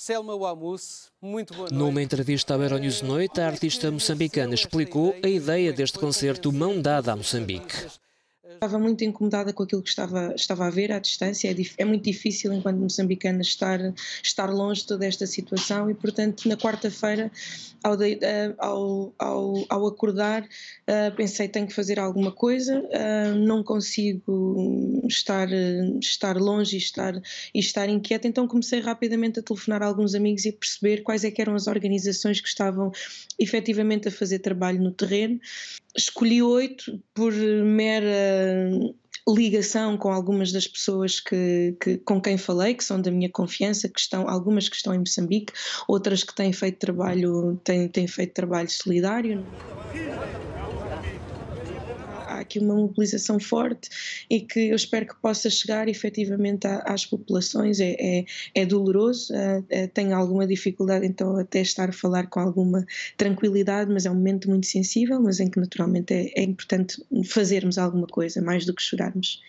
Selma Wamus, muito boa noite. Numa entrevista ao Euronews Noite, a artista moçambicana explicou a ideia deste concerto Mão Dada a Moçambique. Estava muito incomodada com aquilo que estava, estava a ver à distância. É, é muito difícil, enquanto moçambicana, estar, estar longe de toda esta situação e, portanto, na quarta-feira, ao, eh, ao, ao, ao, acordar, eh, pensei tenho que fazer alguma coisa, eh, não consigo estar, estar longe e estar, e estar inquieta, então comecei rapidamente a telefonar a alguns amigos e perceber quais é eram as organizações que estavam efetivamente a fazer trabalho no terreno escolhi oito por eh, mera ligação com algumas das pessoas que, que, com quem falei, que são da minha confiança, que estão, algumas que estão em Moçambique, outras que têm feito trabalho, têm, têm feito trabalho solidário há aqui uma mobilização forte e que eu espero que possa chegar efetivamente às populações. É, é, é doloroso, é, tenho alguma dificuldade então até estar a falar com alguma tranquilidade, mas é um momento muito sensível, mas em que naturalmente é, é importante fazermos alguma coisa mais do que chorarmos.